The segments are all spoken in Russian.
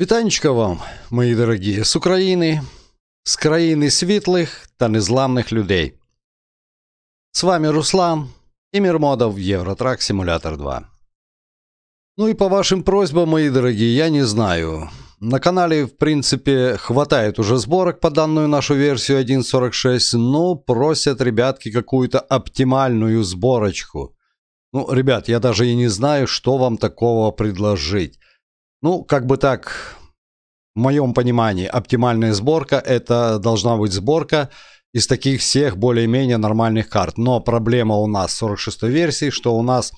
Вітанечка вам, мої дорогі, з України, з країни світлих та незламних людей. З вами Руслан і Мірмодов Євротрак Симулятор 2. Ну и по вашим просьбам, мои дорогие, я не знаю. На канале, в принципе, хватает уже сборок по данную нашу версию 1.46, но просят ребятки какую-то оптимальную сборочку. Ну, ребят, я даже и не знаю, что вам такого предложить. Ну, как бы так, в моем понимании, оптимальная сборка – это должна быть сборка из таких всех более-менее нормальных карт. Но проблема у нас 46 версии, что у нас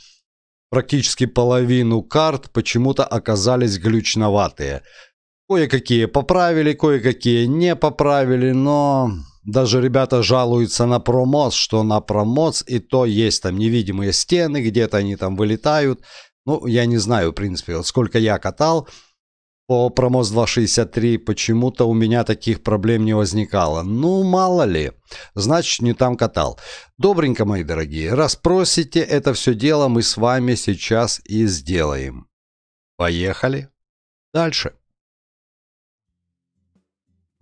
практически половину карт почему-то оказались глючноватые. Кое-какие поправили, кое-какие не поправили, но даже ребята жалуются на промоц, что на промоц и то есть там невидимые стены, где-то они там вылетают – ну, я не знаю, в принципе, вот сколько я катал по промоз 263, почему-то у меня таких проблем не возникало. Ну, мало ли. Значит, не там катал. Добренько, мои дорогие, расспросите это все дело, мы с вами сейчас и сделаем. Поехали дальше.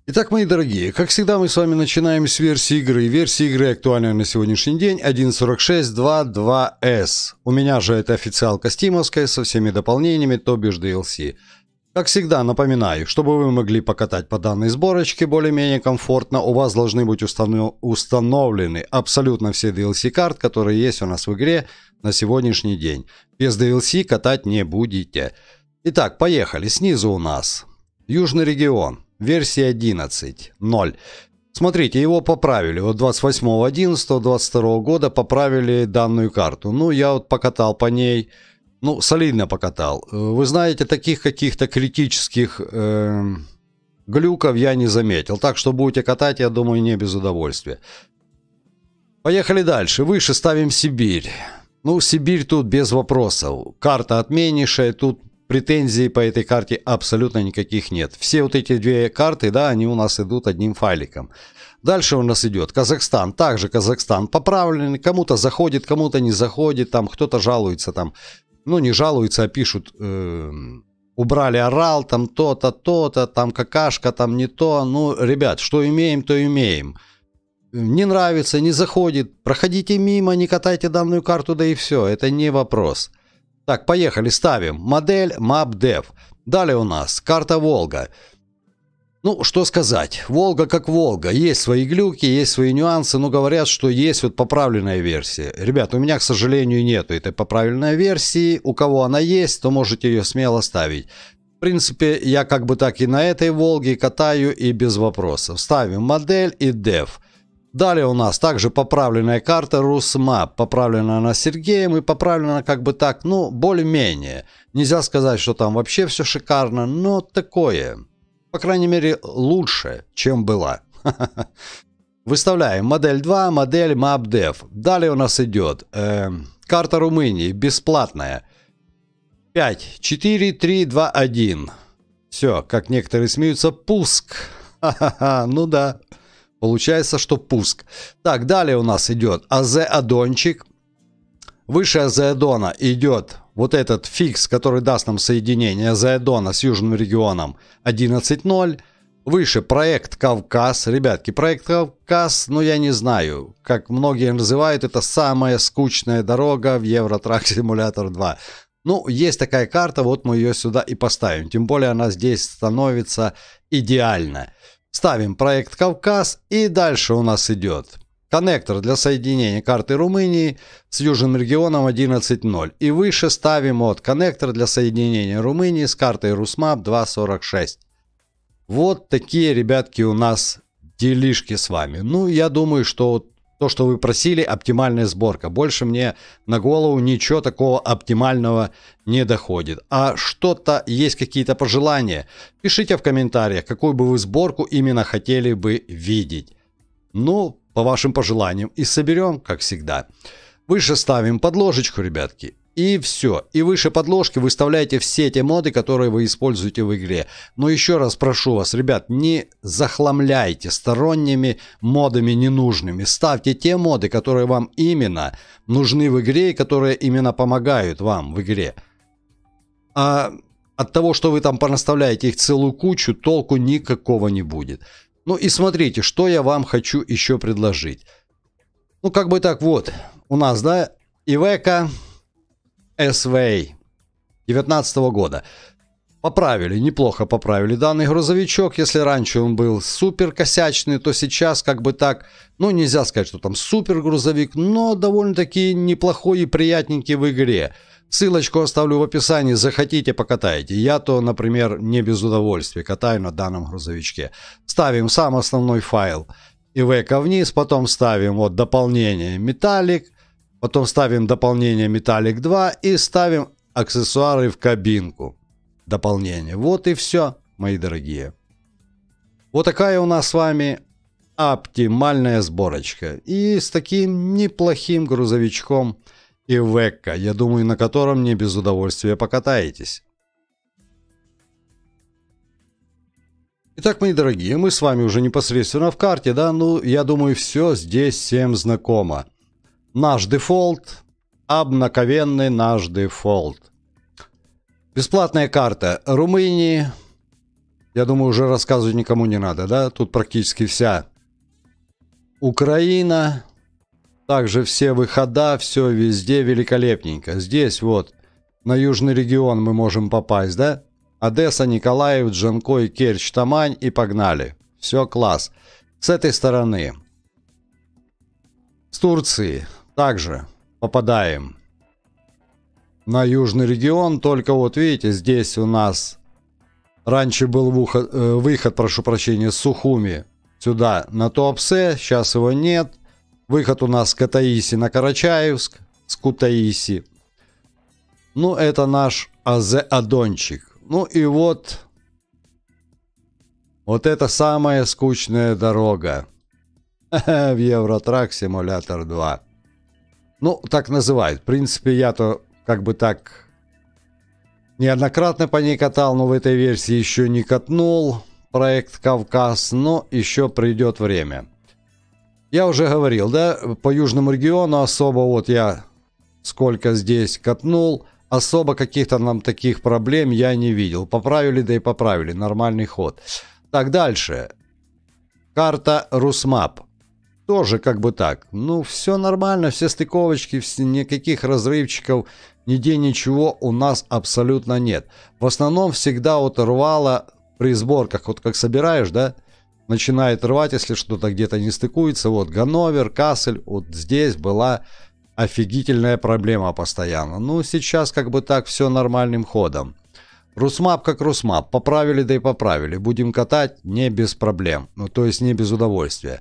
Итак, мои дорогие, как всегда мы с вами начинаем с версии игры. Версия игры актуальная на сегодняшний день 1.46.2.2s. У меня же это официалка стимовская со всеми дополнениями, то бишь DLC. Как всегда, напоминаю, чтобы вы могли покатать по данной сборочке более-менее комфортно, у вас должны быть установ... установлены абсолютно все DLC-карт, которые есть у нас в игре на сегодняшний день. Без DLC катать не будете. Итак, поехали. Снизу у нас Южный регион. Версия 11.0. Смотрите, его поправили. Вот 28.11.22 года поправили данную карту. Ну, я вот покатал по ней. Ну, солидно покатал. Э, вы знаете, таких каких-то критических... Э глюков я не заметил, так что будете катать, я думаю, не без удовольствия. Поехали дальше. Выше ставим Сибирь. Ну, Сибирь тут без вопросов. Карта отменнейшая, тут Претензий по этой карте абсолютно никаких нет. Все вот эти две карты, да, они у нас идут одним файликом. Дальше у нас идет Казахстан. Также Казахстан поправленный. Кому-то заходит, кому-то не заходит. Там кто-то жалуется там. Ну, не жалуется, а пишут... Э, убрали орал, там то-то, то-то, там какашка, там не то. Ну, ребят, что имеем, то имеем. Не нравится, не заходит. Проходите мимо, не катайте данную карту, да и все. Это не вопрос. Вопрос. Так, поехали, ставим. Модель MapDev. Далее у нас карта Волга. Ну, что сказать. Волга как Волга. Есть свои глюки, есть свои нюансы, но говорят, что есть вот поправленная версия. Ребят, у меня, к сожалению, нету этой поправленной версии. У кого она есть, то можете ее смело ставить. В принципе, я как бы так и на этой Волге катаю и без вопросов. Ставим модель и Dev. Далее у нас также поправленная карта Русмап, поправленная на Сергеем и поправлена как бы так, ну, более-менее. Нельзя сказать, что там вообще все шикарно, но такое. По крайней мере, лучше, чем была. Выставляем модель 2, модель MapDev. Далее у нас идет э, эм, карта Румынии, бесплатная. 5, 4, 3, 2, 1. Все, как некоторые смеются, пуск. Ха-ха-ха, ну да. Получается, что пуск. Так, далее у нас идет АЗ Адончик. Выше АЗ Адона идет вот этот фикс, который даст нам соединение АЗ Адона с южным регионом 11.0. Выше проект Кавказ. Ребятки, проект Кавказ, ну я не знаю, как многие называют, это самая скучная дорога в Евротрак Симулятор 2. Ну, есть такая карта, вот мы ее сюда и поставим. Тем более она здесь становится идеальная. Ставим проект «Кавказ» и дальше у нас идет коннектор для соединения карты Румынии с южным регионом 11.0 и выше ставим от коннектор для соединения Румынии с картой Русмап 2.46. Вот такие, ребятки, у нас делишки с вами. Ну, я думаю, что то, что вы просили, оптимальная сборка. Больше мне на голову ничего такого оптимального не доходит. А что-то есть какие-то пожелания? Пишите в комментариях, какую бы вы сборку именно хотели бы видеть. Ну, по вашим пожеланиям и соберем, как всегда. Выше ставим подложечку, ребятки. И все. И выше подложки выставляете все те моды, которые вы используете в игре. Но еще раз прошу вас, ребят, не захламляйте сторонними модами ненужными. Ставьте те моды, которые вам именно нужны в игре и которые именно помогают вам в игре. А от того, что вы там понаставляете их целую кучу, толку никакого не будет. Ну и смотрите, что я вам хочу еще предложить. Ну как бы так вот, у нас, да, Ивека, SVA 2019 а года. Поправили, неплохо поправили данный грузовичок. Если раньше он был супер косячный, то сейчас как бы так, ну нельзя сказать, что там супер грузовик, но довольно-таки неплохой и приятненький в игре. Ссылочку оставлю в описании, захотите покатайте. Я-то, например, не без удовольствия катаю на данном грузовичке. Ставим сам основной файл. и ИВК вниз, потом ставим вот дополнение металлик, Потом ставим дополнение Metallic 2 и ставим аксессуары в кабинку. Дополнение. Вот и все, мои дорогие. Вот такая у нас с вами оптимальная сборочка. И с таким неплохим грузовичком и векка, я думаю, на котором не без удовольствия покатаетесь. Итак, мои дорогие, мы с вами уже непосредственно в карте, да? Ну, я думаю, все здесь всем знакомо. Наш дефолт, обнаковенный наш дефолт. Бесплатная карта Румынии. Я думаю, уже рассказывать никому не надо, да? Тут практически вся Украина. Также все выхода, все везде великолепненько. Здесь вот на южный регион мы можем попасть, да? Одесса, Николаев, Джанкой, Керчь, Тамань и погнали. Все класс. С этой стороны. С Турции. Также попадаем на южный регион. Только вот видите, здесь у нас раньше был выход, э, выход прошу прощения, с Сухуми сюда на Туапсе. Сейчас его нет. Выход у нас с Катаиси на Карачаевск, с Кутаиси. Ну, это наш Азе Адончик. Ну и вот... Вот это самая скучная дорога. в Евротрак Симулятор 2. Ну, так называют. В принципе, я-то как бы так неоднократно по ней катал, но в этой версии еще не катнул проект «Кавказ», но еще придет время. Я уже говорил, да, по южному региону особо вот я сколько здесь катнул, особо каких-то нам таких проблем я не видел. Поправили, да и поправили, нормальный ход. Так, дальше. Карта «Русмап». Тоже как бы так. Ну, все нормально, все стыковочки, никаких разрывчиков, нигде ничего у нас абсолютно нет. В основном всегда вот рвало при сборках, вот как собираешь, да, начинает рвать, если что-то где-то не стыкуется. Вот Ганновер, Кассель, вот здесь была офигительная проблема постоянно. Ну, сейчас как бы так все нормальным ходом. Русмап как Русмап. Поправили да и поправили. Будем катать не без проблем. Ну, то есть не без удовольствия.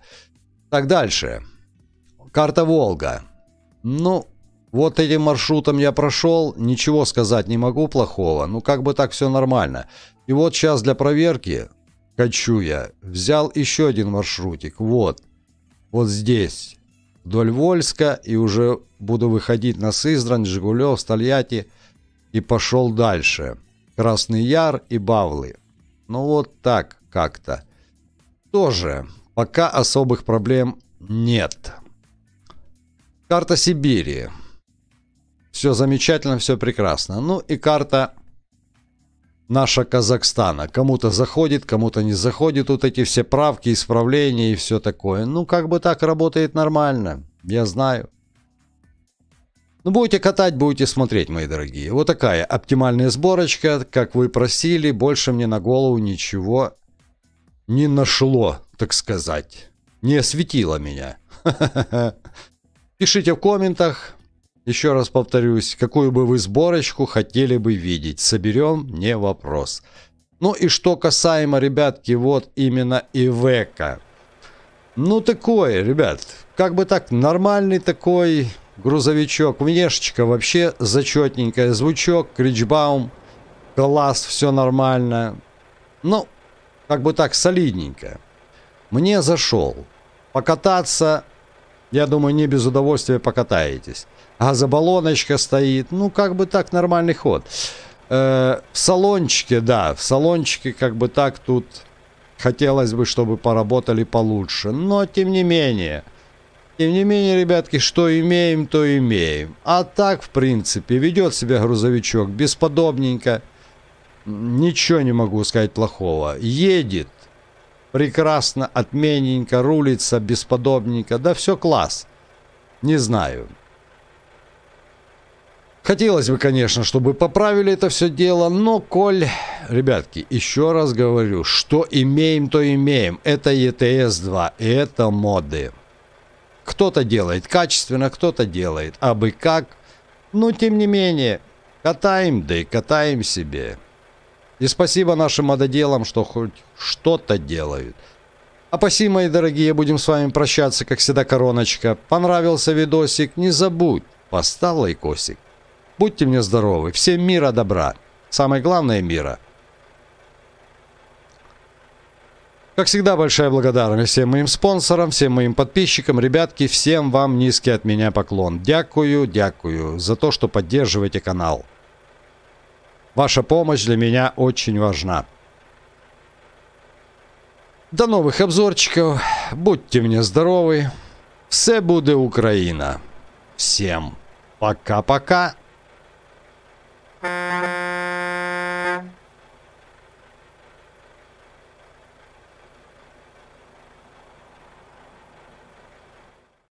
Так, дальше. Карта Волга. Ну, вот этим маршрутом я прошел, ничего сказать не могу плохого, ну как бы так все нормально. И вот сейчас для проверки, хочу я, взял еще один маршрутик, вот, вот здесь, вдоль Вольска, и уже буду выходить на Сызрань, Жигулев, Стальяти и пошел дальше. Красный Яр и Бавлы. Ну вот так как-то. Тоже Пока особых проблем нет. Карта Сибири. Все замечательно, все прекрасно. Ну и карта наша Казахстана. Кому-то заходит, кому-то не заходит. Тут эти все правки, исправления и все такое. Ну, как бы так работает нормально. Я знаю. Ну, будете катать, будете смотреть, мои дорогие. Вот такая оптимальная сборочка, как вы просили. Больше мне на голову ничего не нашло, так сказать. Не осветило меня. Пишите в комментах, еще раз повторюсь, какую бы вы сборочку хотели бы видеть. Соберем, не вопрос. Ну и что касаемо, ребятки, вот именно Ивека. Ну такое, ребят, как бы так, нормальный такой грузовичок. Внешечка вообще зачетненькая. Звучок, кричбаум, класс, все нормально. Ну, как бы так солидненько. Мне зашел. Покататься, я думаю, не без удовольствия покатаетесь. А стоит, ну как бы так нормальный ход. Э, в салончике, да, в салончике как бы так тут хотелось бы, чтобы поработали получше. Но тем не менее, тем не менее, ребятки, что имеем, то имеем. А так, в принципе, ведет себя грузовичок бесподобненько ничего не могу сказать плохого. Едет, прекрасно, отменненько, рулится, бесподобненько, да все класс. Не знаю. Хотелось бы, конечно, чтобы поправили это все дело, но, коль... Ребятки, еще раз говорю, что имеем, то имеем. Это ETS-2, это моды. Кто-то делает качественно, кто-то делает абы как. Но, тем не менее, катаем, да и катаем себе. И спасибо нашим мододелам, что хоть что-то делают. А паси, мои дорогие, будем с вами прощаться, как всегда, короночка. Понравился видосик? Не забудь, поставь лайкосик. Будьте мне здоровы. Всем мира, добра. Самое главное мира. Как всегда, большая благодарность всем моим спонсорам, всем моим подписчикам. Ребятки, всем вам низкий от меня поклон. Дякую, дякую за то, что поддерживаете канал. Ваша помощь для меня очень важна. До новых обзорчиков. Будьте мне здоровы. Все будет Украина. Всем пока-пока. Thank you.